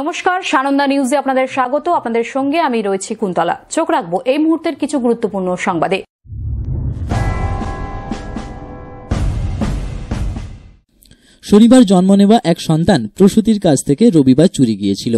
নমস্কার সানন্দা নিউজে আপনাদের স্বাগত আপনাদের সঙ্গে আমি রয়েছি কুন্তলা চোখ রাখবো এই মুহূর্তের কিছু গুরুত্বপূর্ণ সংবাদে শনিবার জন্ম নেওয়া এক সন্তান প্রসূতির কাছ থেকে রবিবার চুরি গিয়েছিল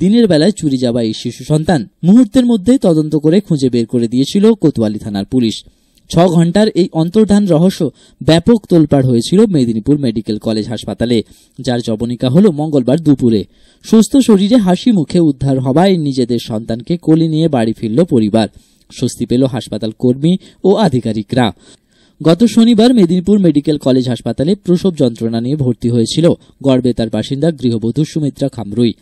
দিনের বেলায় চুরি যাওয়া এই শিশু সন্তান মুহূর্তের মধ্যে তদন্ত করে খুঁজে বের করে দিয়েছিল কোতোয়ালি থানার পুলিশ ছ ঘন্টার এই অন্তর্ধান রহস্য ব্যাপক তোলপাড় হয়েছিল মেদিনীপুর মেডিকেল কলেজ হাসপাতালে যার জবনিকা হল মঙ্গলবার দুপুরে সুস্থ শরীরে হাসি মুখে উদ্ধার হওয়ায় নিজেদের সন্তানকে কোলে নিয়ে বাড়ি ফিরল পরিবার স্বস্তি পেল হাসপাতাল কর্মী ও আধিকারিকরা গত শনিবার মেদিনীপুর মেডিকেল কলেজ হাসপাতালে প্রসব যন্ত্রণা নিয়ে ভর্তি হয়েছিল গর্বে তার বাসিন্দা গৃহবধূ সুমিত্রা খামরুই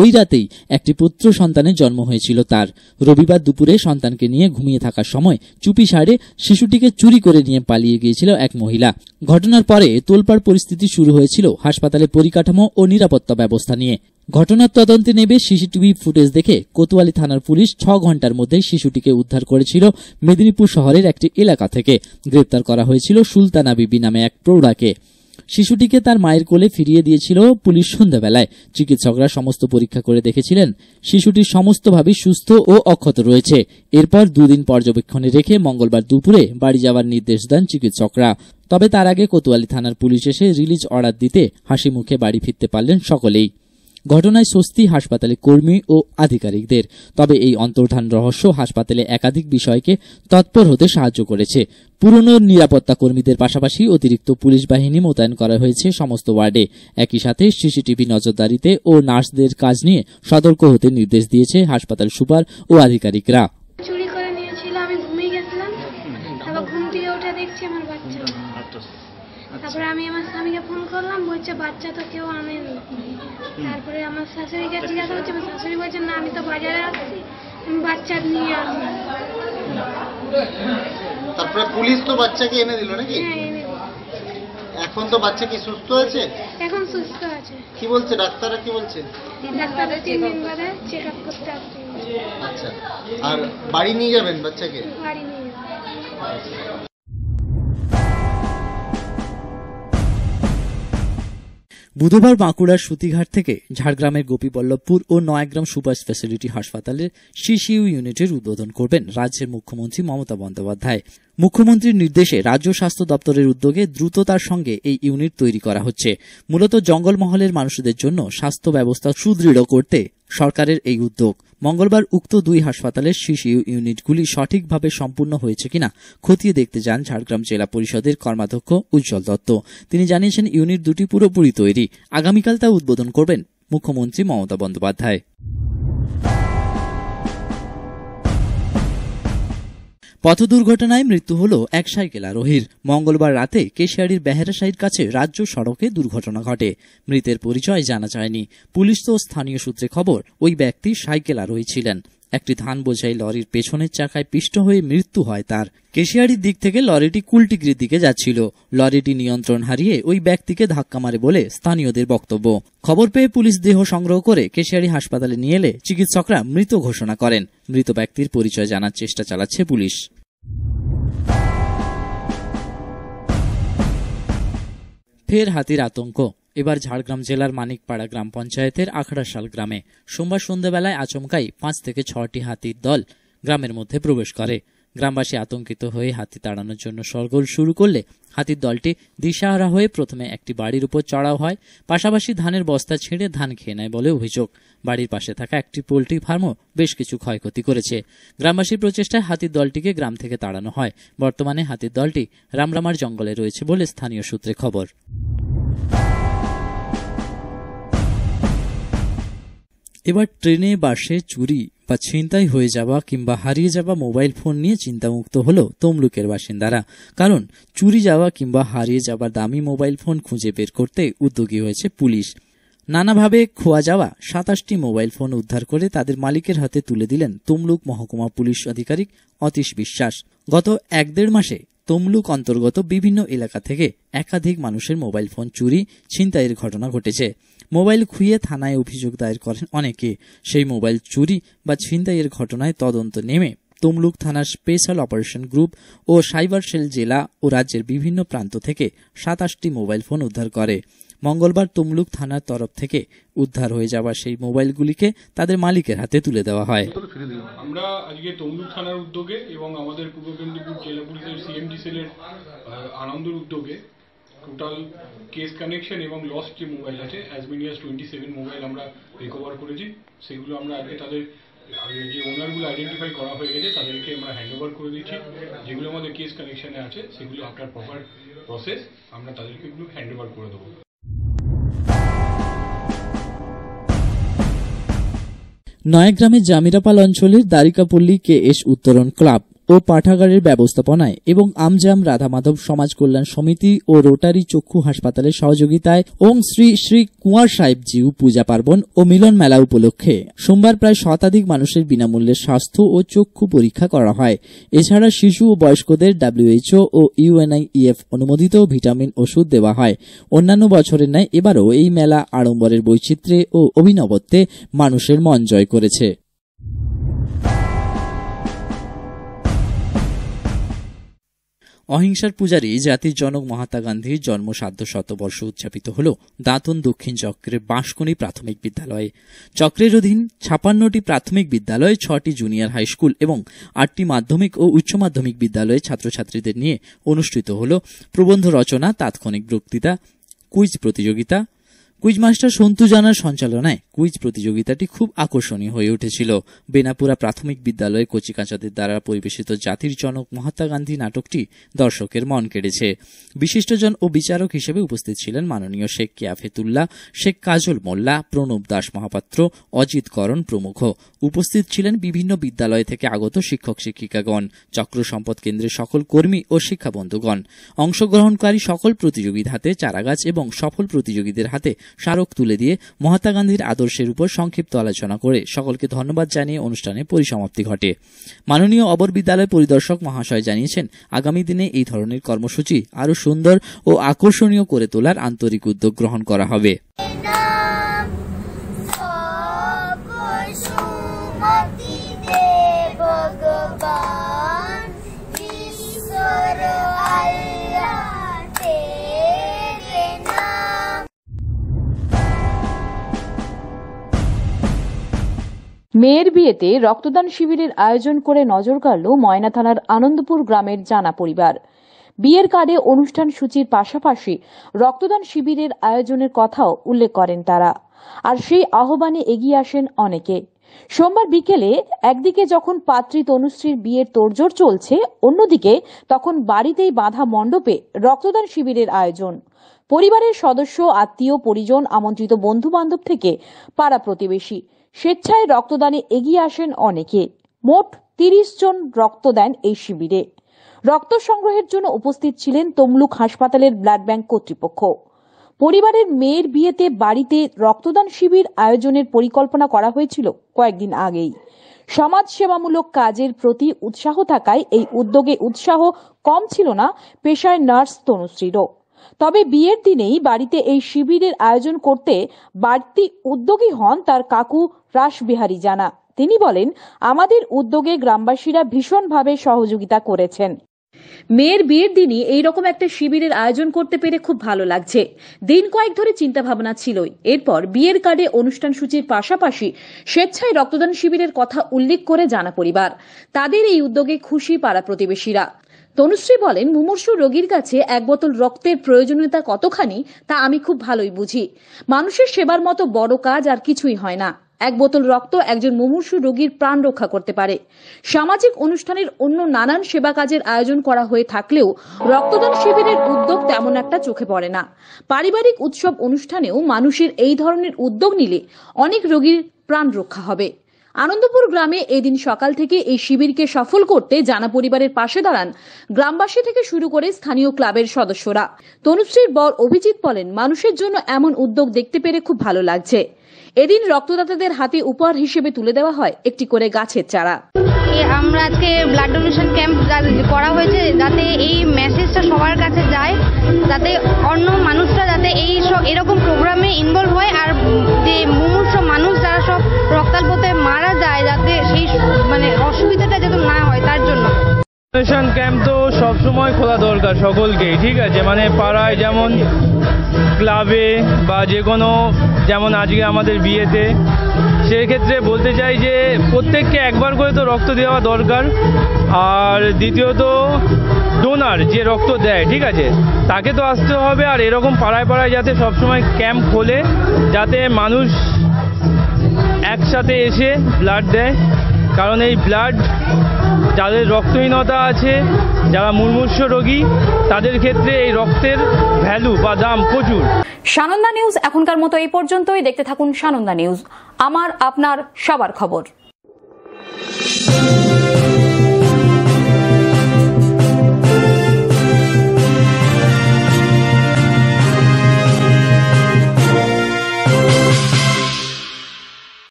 ওই রাতেই একটি পুত্র সন্তানের জন্ম হয়েছিল তার রবিবার দুপুরে সন্তানকে নিয়ে ঘুমিয়ে থাকার সময় চুপি সারে শিশুটিকে চুরি করে নিয়ে পালিয়ে গিয়েছিল এক মহিলা ঘটনার পরে তোলপাড় পরিস্থিতি শুরু হয়েছিল হাসপাতালে পরিকাঠামো ও নিরাপত্তা ব্যবস্থা নিয়ে ঘটনার তদন্তে নেবে সিসিটিভি ফুটেজ দেখে কোতোয়ালি থানার পুলিশ ছ ঘন্টার মধ্যে শিশুটিকে উদ্ধার করেছিল মেদিনীপুর শহরের একটি এলাকা থেকে গ্রেপ্তার করা হয়েছিল সুলতানা বিবি নামে এক প্রৌঢ়াকে শিশুটিকে তার মায়ের কোলে ফিরিয়ে দিয়েছিল পুলিশ সন্ধ্যাবেলায় চিকিৎসকরা সমস্ত পরীক্ষা করে দেখেছিলেন শিশুটি সমস্তভাবে সুস্থ ও অক্ষত রয়েছে এরপর দুদিন পর্যবেক্ষণে রেখে মঙ্গলবার দুপুরে বাড়ি যাওয়ার নির্দেশ দেন চিকিৎসকরা তবে তার আগে কোতোয়ালি থানার পুলিশ এসে রিলিজ অর্ডার দিতে হাসি মুখে বাড়ি ফিরতে পারলেন সকলেই ঘটনায় স্বস্তি হাসপাতালে কর্মী ও আধিকারিকদের তবে এই অন্তর্ধান রহস্য হাসপাতালে একাধিক বিষয়কে তৎপর হতে সাহায্য করেছে পুরনো নিরাপত্তা কর্মীদের পাশাপাশি অতিরিক্ত পুলিশ বাহিনী মোতায়েন করা হয়েছে সমস্ত ওয়ার্ডে একই সাথে সিসিটিভি নজরদারিতে ও নার্সদের কাজ নিয়ে সতর্ক হতে নির্দেশ দিয়েছে হাসপাতাল সুপার ও আধিকারিকরা তারপরে আমি আমার স্বামীকে ফোন করলাম বলছে বাচ্চা তো কেউ আনেনি তারপরে আমার শাশুড়িকে জিজ্ঞাসা করছি আমার শাশুড়ি বলছে না আমি তো বাজারে আসছি আমি বাচ্চা নিয়ে আসবো তারপরে পুলিশ তো বাচ্চাকে এনে দিল নাকি হ্যাঁ, এখন তো বাচ্চা কি সুস্থ আছে এখন সুস্থ আছে কি বলছে ডাক্তাররা কি বলছে ডাক্তাররা তিন দিন পরে চেকআপ করতে আসবে আচ্ছা আর বাড়ি নিয়ে যাবেন বাচ্চাকে বাড়ি নিয়ে যাবো। আচ্ছা। বুধবার বাঁকুড়ার সুতিঘাট থেকে ঝাড়গ্রামের গোপীবল্লভপুর ও নয়াগ্রাম সুপার স্পেশালিটি হাসপাতালের সিসিইউ ইউনিটের উদ্বোধন করবেন রাজ্যের মুখ্যমন্ত্রী মমতা বন্দ্যোপাধ্যায় মুখ্যমন্ত্রীর নির্দেশে রাজ্য স্বাস্থ্য দপ্তরের উদ্যোগে দ্রুততার সঙ্গে এই ইউনিট তৈরি করা হচ্ছে মূলত জঙ্গলমহলের মানুষদের জন্য স্বাস্থ্য ব্যবস্থা সুদৃঢ় করতে সরকারের এই উদ্যোগ মঙ্গলবার উক্ত দুই হাসপাতালের শিশু ইউনিটগুলি সঠিকভাবে সম্পূর্ণ হয়েছে কিনা খতিয়ে দেখতে যান ঝাড়গ্রাম জেলা পরিষদের কর্মাধ্যক্ষ উজ্জ্বল দত্ত তিনি জানিয়েছেন ইউনিট দুটি পুরোপুরি তৈরি আগামীকাল তা উদ্বোধন করবেন মুখ্যমন্ত্রী মমতা বন্দ্যোপাধ্যায় পথ দুর্ঘটনায় মৃত্যু হল এক সাইকেল আরোহীর মঙ্গলবার রাতে কেশিয়ারির বেহেরাশাহির কাছে রাজ্য সড়কে দুর্ঘটনা ঘটে মৃতের পরিচয় জানা যায়নি পুলিশ তো স্থানীয় সূত্রে খবর ওই ব্যক্তি সাইকেল আরোহী ছিলেন একটি ধান বোঝাই লরির পেছনের চাকায় পিষ্ট হয়ে মৃত্যু হয় তার কেশিয়ারির দিক থেকে লরিটি কুলটিগ্রির দিকে যাচ্ছিল লরিটি নিয়ন্ত্রণ হারিয়ে ওই ব্যক্তিকে ধাক্কা মারে বলে স্থানীয়দের বক্তব্য খবর পেয়ে পুলিশ দেহ সংগ্রহ করে কেশিয়ারি হাসপাতালে নিয়ে এলে চিকিৎসকরা মৃত ঘোষণা করেন মৃত ব্যক্তির পরিচয় জানার চেষ্টা চালাচ্ছে পুলিশ ফের হাতির আতঙ্ক এবার ঝাড়গ্রাম জেলার মানিকপাড়া গ্রাম পঞ্চায়েতের আখড়াশাল গ্রামে সোমবার সন্ধ্যাবেলায় আচমকাই পাঁচ থেকে ছটি হাতির দল গ্রামের মধ্যে প্রবেশ করে গ্রামবাসী আতঙ্কিত হয়ে হাতি তাড়ানোর জন্য সরগোল শুরু করলে হাতির দলটি দিশাহারা হয়ে প্রথমে একটি বাড়ির উপর চড়াও হয় পাশাপাশি ধানের বস্তা ছিঁড়ে ধান খেয়ে নেয় বলে অভিযোগ বাড়ির পাশে থাকা একটি পোলট্রি ফার্মও বেশ কিছু ক্ষয়ক্ষতি করেছে গ্রামবাসীর প্রচেষ্টায় হাতির দলটিকে গ্রাম থেকে তাড়ানো হয় বর্তমানে হাতির দলটি রামরামার জঙ্গলে রয়েছে বলে স্থানীয় সূত্রে খবর এবার ট্রেনে বাসে চুরি বা ছিনতাই হয়ে যাওয়া কিংবা হারিয়ে যাওয়া মোবাইল ফোন নিয়ে চিন্তামুক্ত হলো তমলুকের বাসিন্দারা কারণ চুরি যাওয়া কিংবা হারিয়ে যাওয়া দামি মোবাইল ফোন খুঁজে বের করতে উদ্যোগী হয়েছে পুলিশ নানাভাবে খোয়া যাওয়া সাতাশটি মোবাইল ফোন উদ্ধার করে তাদের মালিকের হাতে তুলে দিলেন তমলুক মহকুমা পুলিশ আধিকারিক অতীশ বিশ্বাস গত এক দেড় মাসে তমলুক অন্তর্গত বিভিন্ন এলাকা থেকে একাধিক মানুষের মোবাইল ফোন চুরি ছিনতাইয়ের ঘটনা ঘটেছে মোবাইল খুঁয়ে থানায় অভিযোগ দায়ের করেন অনেকে সেই মোবাইল চুরি বা ছিনতাইয়ের ঘটনায় তদন্ত নেমে তমলুক থানার স্পেশাল অপারেশন গ্রুপ ও সাইবার সেল জেলা ও রাজ্যের বিভিন্ন প্রান্ত থেকে সাতাশটি মোবাইল ফোন উদ্ধার করে মঙ্গলবার তমলুক থানার তরফ থেকে উদ্ধার হয়ে যাওয়া সেই মোবাইলগুলিকে তাদের মালিকের হাতে তুলে দেওয়া হয় আমরা আজকে তমলুক থানার উদ্যোগে এবং আমাদের পূর্ব মেদিনীপুর জেলা পুলিশের সিএমডি সেলের আনন্দের উদ্যোগে টোটাল কেস কানেকশন এবং লস্ট যে মোবাইল আছে as many as twenty seven mobile আমরা রিকভার করেছি সেগুলো আমরা আজকে তাদের যে ওনারগুলো আইডেন্টিফাই করা হয়ে গেছে তাদেরকে আমরা হ্যান্ড ওভার করে দিচ্ছি যেগুলো আমাদের কেস কানেকশানে আছে সেগুলো আপনার প্রপার প্রসেস আমরা তাদেরকে এগুলো হ্যান্ড ওভার করে দেবো নয়াগ্রামের জামিরাপাল অঞ্চলের দ্বারিকাপল্লী কে এস উত্তরণ ক্লাব ও পাঠাগারের ব্যবস্থাপনায় এবং আমজাম রাধামাধব সমাজ কল্যাণ সমিতি ও রোটারি চক্ষু হাসপাতালের সহযোগিতায় ওং শ্রী শ্রী কুঁয়ার সাহেবজিউ পূজা পার্বণ ও মিলন মেলা উপলক্ষে সোমবার প্রায় শতাধিক মানুষের বিনামূল্যে স্বাস্থ্য ও চক্ষু পরীক্ষা করা হয় এছাড়া শিশু ও বয়স্কদের ডাব্লিউএইচও ও ইউএনআইএফ অনুমোদিত ভিটামিন ওষুধ দেওয়া হয় অন্যান্য বছরের ন্যায় এবারও এই মেলা আড়ম্বরের বৈচিত্র্যে ও অভিনবত্বে মানুষের মন জয় করেছে অহিংসার পূজারী জাতির জনক মহাত্মা গান্ধীর জন্ম সাধ্য শতবর্ষ উদযাপিত হল দাঁতন দক্ষিণ চক্রের বাঁশকুনি প্রাথমিক বিদ্যালয়ে চক্রের অধীন ছাপান্নটি প্রাথমিক বিদ্যালয় ছটি জুনিয়র হাই স্কুল এবং আটটি মাধ্যমিক ও উচ্চ মাধ্যমিক বিদ্যালয়ে ছাত্রছাত্রীদের নিয়ে অনুষ্ঠিত হল প্রবন্ধ রচনা তাৎক্ষণিক বক্তৃতা কুইজ প্রতিযোগিতা কুইজ মাস্টার সন্তু জানার সঞ্চালনায় কুইজ প্রতিযোগিতাটি খুব আকর্ষণীয় হয়ে উঠেছিল বেনাপুরা প্রাথমিক বিদ্যালয়ে কচিকাঁচাদের দ্বারা পরিবেশিত জাতির জনক মহাত্মা গান্ধী নাটকটি দর্শকের মন কেড়েছে বিশিষ্টজন ও বিচারক হিসেবে উপস্থিত ছিলেন মাননীয় শেখ কিয়াফেতুল্লাহ শেখ কাজল মোল্লা প্রণব দাস মহাপাত্র অজিত করণ প্রমুখ উপস্থিত ছিলেন বিভিন্ন বিদ্যালয় থেকে আগত শিক্ষক শিক্ষিকাগণ চক্র সম্পদ কেন্দ্রের সকল কর্মী ও শিক্ষাবন্ধুগণ অংশগ্রহণকারী সকল প্রতিযোগীর হাতে চারাগাছ এবং সফল প্রতিযোগীদের হাতে স্মারক তুলে দিয়ে মহাত্মা গান্ধীর আদর্শের উপর সংক্ষিপ্ত আলোচনা করে সকলকে ধন্যবাদ জানিয়ে অনুষ্ঠানে পরিসমাপ্তি ঘটে মাননীয় অবর বিদ্যালয় পরিদর্শক মহাশয় জানিয়েছেন আগামী দিনে এই ধরনের কর্মসূচি আরও সুন্দর ও আকর্ষণীয় করে তোলার আন্তরিক উদ্যোগ গ্রহণ করা হবে মেয়ের বিয়েতে রক্তদান শিবিরের আয়োজন করে নজর কাড়ল ময়না থানার আনন্দপুর গ্রামের জানা পরিবার বিয়ের কার্ডে অনুষ্ঠান সূচির পাশাপাশি রক্তদান শিবিরের আয়োজনের কথাও উল্লেখ করেন তারা আর সেই আহ্বানে এগিয়ে আসেন অনেকে সোমবার বিকেলে একদিকে যখন পাত্রী তনুশ্রীর বিয়ের তোড়জোড় চলছে অন্যদিকে তখন বাড়িতেই বাঁধা মণ্ডপে রক্তদান শিবিরের আয়োজন পরিবারের সদস্য আত্মীয় পরিজন আমন্ত্রিত বন্ধু বান্ধব থেকে পাড়া প্রতিবেশী স্বেচ্ছায় রক্তদানে এগিয়ে আসেন অনেকে মোট তিরিশ জন রক্ত দেন এই শিবিরে রক্ত সংগ্রহের জন্য উপস্থিত ছিলেন তমলুক হাসপাতালের ব্লাড ব্যাংক কর্তৃপক্ষ পরিবারের মেয়ের বিয়েতে বাড়িতে রক্তদান শিবির আয়োজনের পরিকল্পনা করা হয়েছিল কয়েকদিন আগেই সমাজ সেবামূলক কাজের প্রতি উৎসাহ থাকায় এই উদ্যোগে উৎসাহ কম ছিল না পেশায় নার্স তনুশ্রীরও তবে বিয়ের দিনেই বাড়িতে এই শিবিরের আয়োজন করতে বাড়তি উদ্যোগী হন তার কাকু রাসবিহারী জানা তিনি বলেন আমাদের উদ্যোগে গ্রামবাসীরা ভীষণভাবে সহযোগিতা করেছেন মেয়ের বিয়ের দিনই এইরকম একটা শিবিরের আয়োজন করতে পেরে খুব ভালো লাগছে দিন কয়েক ধরে চিন্তা ভাবনা ছিলই এরপর বিয়ের কার্ডে অনুষ্ঠান সূচির পাশাপাশি স্বেচ্ছায় রক্তদান শিবিরের কথা উল্লেখ করে জানা পরিবার তাদের এই উদ্যোগে খুশি পাড়া প্রতিবেশীরা তনুশ্রী বলেন মুমূর্ষু রোগীর কাছে এক বোতল রক্তের প্রয়োজনীয়তা কতখানি তা আমি খুব ভালোই বুঝি মানুষের সেবার মতো বড় কাজ আর কিছুই হয় না এক বোতল রক্ত একজন মুমূর্ষু রোগীর প্রাণ রক্ষা করতে পারে সামাজিক অনুষ্ঠানের অন্য নানান সেবা কাজের আয়োজন করা হয়ে থাকলেও রক্তদান শিবিরের উদ্যোগ তেমন একটা চোখে পড়ে না পারিবারিক উৎসব অনুষ্ঠানেও মানুষের এই ধরনের উদ্যোগ নিলে অনেক রোগীর প্রাণ রক্ষা হবে আনন্দপুর গ্রামে এদিন সকাল থেকে এই শিবিরকে সফল করতে জানা পরিবারের পাশে দাঁড়ান গ্রামবাসী থেকে শুরু করে স্থানীয় ক্লাবের সদস্যরা তনুশ্রীর বর অভিজিৎ বলেন মানুষের জন্য এমন উদ্যোগ দেখতে পেরে খুব ভালো লাগছে এদিন রক্তদাতাদের হাতে উপহার হিসেবে তুলে দেওয়া হয় একটি করে গাছের চারা আমরা আজকে ব্লাড ডোনেশন ক্যাম্প করা হয়েছে যাতে এই মেসেজটা সবার কাছে যায় যাতে অন্য মানুষরা যাতে এই সব এরকম প্রোগ্রামে ইনভলভ হয় আর যে মুমূর্ষ মানুষ যারা সব রক্তাল্পতে মারা যায় যাতে সেই মানে অসুবিধাটা যাতে না হয় তার জন্য ক্যাম্প তো সবসময় খোলা দরকার সকলকেই ঠিক আছে মানে পাড়ায় যেমন ক্লাবে বা যে কোনো যেমন আজকে আমাদের বিয়েতে সেক্ষেত্রে বলতে চাই যে প্রত্যেককে একবার করে তো রক্ত দেওয়া দরকার আর দ্বিতীয়ত ডোনার যে রক্ত দেয় ঠিক আছে তাকে তো আসতে হবে আর এরকম পাড়ায় পাড়ায় যাতে সবসময় ক্যাম্প খোলে যাতে মানুষ একসাথে এসে ব্লাড দেয় কারণ এই ব্লাড যাদের রক্তহীনতা আছে যারা মুমূর্ষ রোগী তাদের ক্ষেত্রে এই রক্তের ভ্যালু বা দাম প্রচুর সানন্দা নিউজ এখনকার মতো এই পর্যন্তই দেখতে থাকুন সানন্দা নিউজ আমার আপনার সবার খবর